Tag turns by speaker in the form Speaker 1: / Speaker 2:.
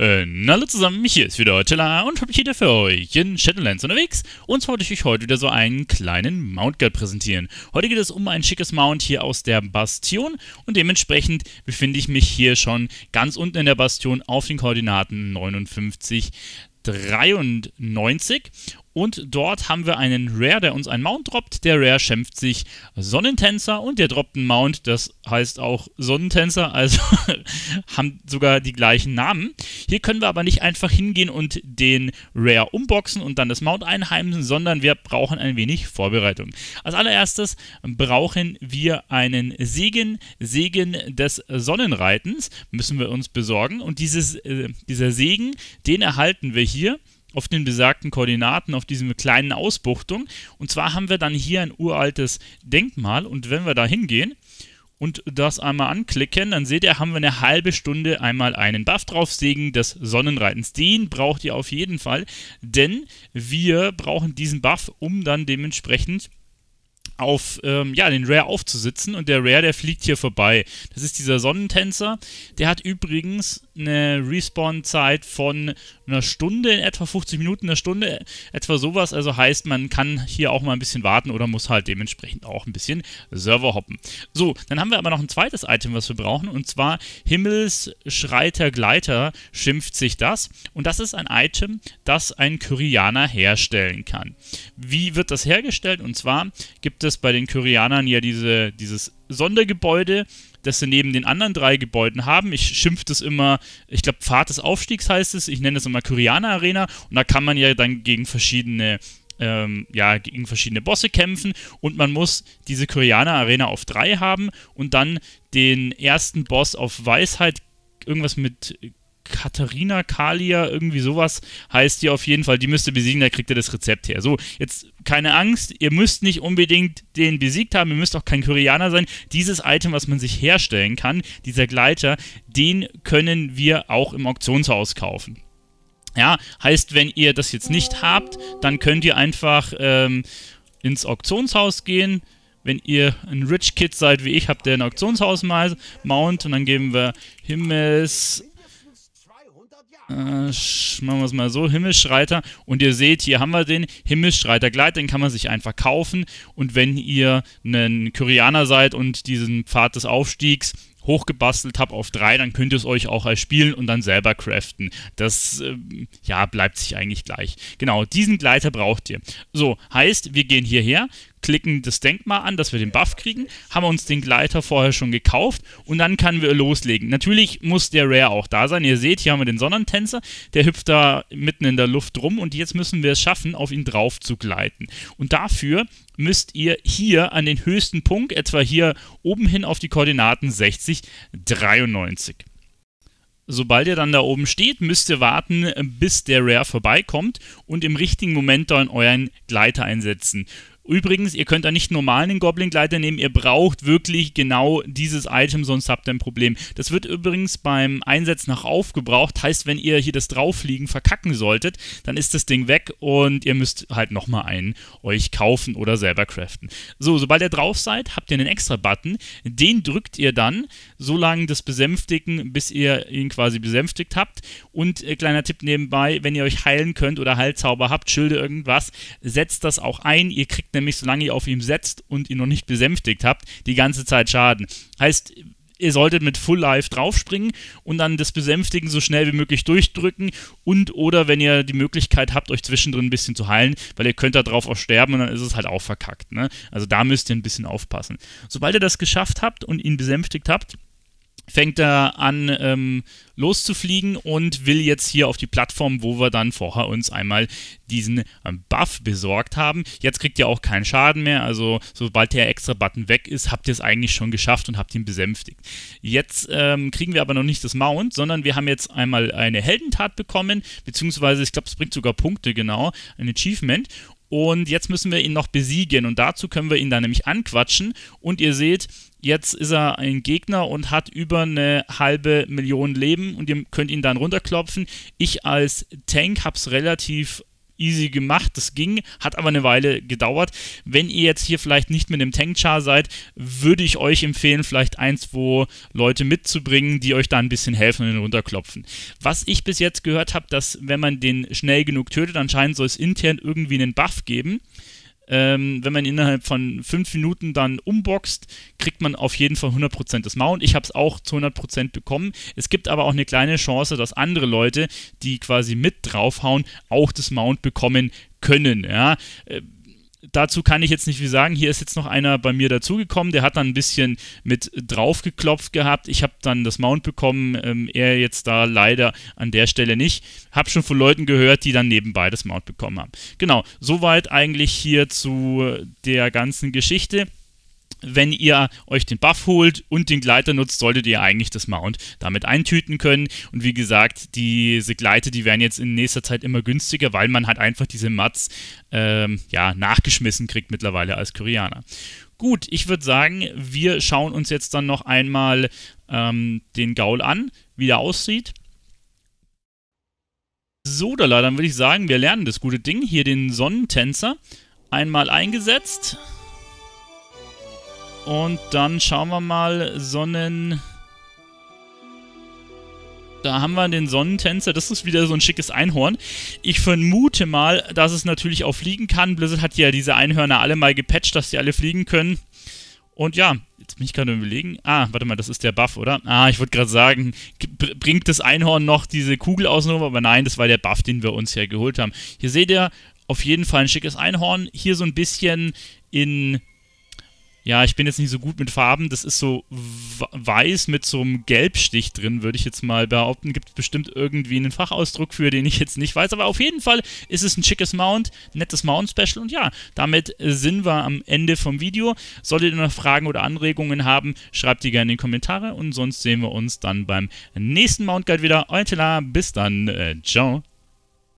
Speaker 1: Äh, hallo zusammen, hier ist wieder Tilla und habe ich wieder für euch in Shadowlands unterwegs. Und zwar wollte ich euch heute wieder so einen kleinen Mount Guard präsentieren. Heute geht es um ein schickes Mount hier aus der Bastion und dementsprechend befinde ich mich hier schon ganz unten in der Bastion auf den Koordinaten 59, 93 und dort haben wir einen Rare, der uns einen Mount droppt. Der Rare schämpft sich Sonnentänzer und der droppt einen Mount, das heißt auch Sonnentänzer, also haben sogar die gleichen Namen. Hier können wir aber nicht einfach hingehen und den Rare umboxen und dann das Mount einheimsen, sondern wir brauchen ein wenig Vorbereitung. Als allererstes brauchen wir einen Segen, Segen des Sonnenreitens müssen wir uns besorgen und dieses, äh, dieser Segen, den erhalten wir hier auf den besagten Koordinaten, auf diesem kleinen Ausbuchtung. Und zwar haben wir dann hier ein uraltes Denkmal und wenn wir da hingehen und das einmal anklicken, dann seht ihr, haben wir eine halbe Stunde einmal einen Buff draufsägen des Sonnenreitens. Den braucht ihr auf jeden Fall, denn wir brauchen diesen Buff, um dann dementsprechend auf ähm, ja, den Rare aufzusitzen und der Rare, der fliegt hier vorbei. Das ist dieser Sonnentänzer. Der hat übrigens eine Respawn-Zeit von einer Stunde, in etwa 50 Minuten, einer Stunde, etwa sowas. Also heißt, man kann hier auch mal ein bisschen warten oder muss halt dementsprechend auch ein bisschen Server hoppen. So, dann haben wir aber noch ein zweites Item, was wir brauchen, und zwar Himmelsschreiter Gleiter schimpft sich das. Und das ist ein Item, das ein Kyrianer herstellen kann. Wie wird das hergestellt? Und zwar gibt es bei den Kyrianern ja diese, dieses Sondergebäude, das sie neben den anderen drei Gebäuden haben. Ich schimpfe das immer, ich glaube, Pfad des Aufstiegs heißt es. Ich nenne das immer Kyriana Arena. Und da kann man ja dann gegen verschiedene ähm, ja, gegen verschiedene Bosse kämpfen und man muss diese Koreaner Arena auf drei haben und dann den ersten Boss auf Weisheit, irgendwas mit Katharina Kalia, irgendwie sowas heißt die auf jeden Fall. Die müsst ihr besiegen, da kriegt ihr das Rezept her. So, jetzt keine Angst, ihr müsst nicht unbedingt den besiegt haben, ihr müsst auch kein Koreaner sein. Dieses Item, was man sich herstellen kann, dieser Gleiter, den können wir auch im Auktionshaus kaufen. Ja, heißt, wenn ihr das jetzt nicht habt, dann könnt ihr einfach ähm, ins Auktionshaus gehen. Wenn ihr ein Rich Kid seid wie ich, habt ihr ein Auktionshaus Mount und dann geben wir Himmels äh, machen wir es mal so, Himmelschreiter. Und ihr seht, hier haben wir den Himmelschreiter Gleit, den kann man sich einfach kaufen. Und wenn ihr ein Koreaner seid und diesen Pfad des Aufstiegs hochgebastelt habt auf 3, dann könnt ihr es euch auch erspielen und dann selber craften. Das, äh, ja, bleibt sich eigentlich gleich. Genau, diesen Gleiter braucht ihr. So, heißt, wir gehen hierher, klicken das Denkmal an, dass wir den Buff kriegen, haben wir uns den Gleiter vorher schon gekauft und dann können wir loslegen. Natürlich muss der Rare auch da sein. Ihr seht, hier haben wir den Sonnentänzer, der hüpft da mitten in der Luft rum und jetzt müssen wir es schaffen, auf ihn drauf zu gleiten. Und dafür müsst ihr hier an den höchsten Punkt, etwa hier oben hin auf die Koordinaten 60, 93. Sobald ihr dann da oben steht, müsst ihr warten, bis der Rare vorbeikommt und im richtigen Moment dann euren Gleiter einsetzen. Übrigens, ihr könnt da nicht normalen den Goblin Gleiter nehmen, ihr braucht wirklich genau dieses Item, sonst habt ihr ein Problem. Das wird übrigens beim Einsatz nach aufgebraucht, heißt, wenn ihr hier das Drauffliegen verkacken solltet, dann ist das Ding weg und ihr müsst halt nochmal einen euch kaufen oder selber craften. So, sobald ihr drauf seid, habt ihr einen extra Button, den drückt ihr dann, so lange das Besänftigen, bis ihr ihn quasi besänftigt habt. Und äh, kleiner Tipp nebenbei, wenn ihr euch heilen könnt oder Heilzauber habt, Schilde, irgendwas, setzt das auch ein, ihr kriegt eine nämlich, solange ihr auf ihn setzt und ihn noch nicht besänftigt habt, die ganze Zeit Schaden. Heißt, ihr solltet mit Full Life draufspringen und dann das Besänftigen so schnell wie möglich durchdrücken und oder wenn ihr die Möglichkeit habt, euch zwischendrin ein bisschen zu heilen, weil ihr könnt da drauf auch sterben und dann ist es halt auch verkackt. Ne? Also da müsst ihr ein bisschen aufpassen. Sobald ihr das geschafft habt und ihn besänftigt habt, fängt er an ähm, loszufliegen und will jetzt hier auf die Plattform, wo wir dann vorher uns einmal diesen ähm, Buff besorgt haben. Jetzt kriegt ihr auch keinen Schaden mehr, also sobald der extra Button weg ist, habt ihr es eigentlich schon geschafft und habt ihn besänftigt. Jetzt ähm, kriegen wir aber noch nicht das Mount, sondern wir haben jetzt einmal eine Heldentat bekommen, beziehungsweise ich glaube, es bringt sogar Punkte genau, ein Achievement und jetzt müssen wir ihn noch besiegen. Und dazu können wir ihn dann nämlich anquatschen. Und ihr seht, jetzt ist er ein Gegner und hat über eine halbe Million Leben. Und ihr könnt ihn dann runterklopfen. Ich als Tank habe es relativ easy gemacht, das ging, hat aber eine Weile gedauert. Wenn ihr jetzt hier vielleicht nicht mit einem Tankchar seid, würde ich euch empfehlen, vielleicht ein, zwei Leute mitzubringen, die euch da ein bisschen helfen und runterklopfen. Was ich bis jetzt gehört habe, dass wenn man den schnell genug tötet, anscheinend soll es intern irgendwie einen Buff geben ähm, wenn man innerhalb von fünf Minuten dann umboxt, kriegt man auf jeden Fall 100% des Mount. Ich habe es auch zu 100% bekommen. Es gibt aber auch eine kleine Chance, dass andere Leute, die quasi mit draufhauen, auch das Mount bekommen können. Ja. Äh, dazu kann ich jetzt nicht viel sagen. Hier ist jetzt noch einer bei mir dazugekommen, der hat dann ein bisschen mit drauf geklopft gehabt. Ich habe dann das Mount bekommen, ähm, er jetzt da leider an der Stelle nicht. Habe schon von Leuten gehört, die dann nebenbei das Mount bekommen haben. Genau, soweit eigentlich hier zu der ganzen Geschichte wenn ihr euch den Buff holt und den Gleiter nutzt, solltet ihr eigentlich das Mount damit eintüten können. Und wie gesagt, diese Gleiter, die werden jetzt in nächster Zeit immer günstiger, weil man halt einfach diese Mats ähm, ja, nachgeschmissen kriegt mittlerweile als Koreaner. Gut, ich würde sagen, wir schauen uns jetzt dann noch einmal ähm, den Gaul an, wie der aussieht. So, dann würde ich sagen, wir lernen das gute Ding. Hier den Sonnentänzer einmal eingesetzt. Und dann schauen wir mal Sonnen... Da haben wir den Sonnentänzer. Das ist wieder so ein schickes Einhorn. Ich vermute mal, dass es natürlich auch fliegen kann. Blizzard hat ja diese Einhörner alle mal gepatcht, dass sie alle fliegen können. Und ja, jetzt bin ich gerade überlegen. Ah, warte mal, das ist der Buff, oder? Ah, ich wollte gerade sagen, bringt das Einhorn noch diese Kugel außenrum? Aber nein, das war der Buff, den wir uns ja geholt haben. Hier seht ihr auf jeden Fall ein schickes Einhorn. Hier so ein bisschen in ja, ich bin jetzt nicht so gut mit Farben. Das ist so weiß mit so einem Gelbstich drin, würde ich jetzt mal behaupten. Gibt es bestimmt irgendwie einen Fachausdruck für, den ich jetzt nicht weiß. Aber auf jeden Fall ist es ein schickes Mount, nettes Mount-Special. Und ja, damit sind wir am Ende vom Video. Solltet ihr noch Fragen oder Anregungen haben, schreibt die gerne in die Kommentare. Und sonst sehen wir uns dann beim nächsten Mount Guide wieder. Euer Tela, bis dann. Äh, ciao.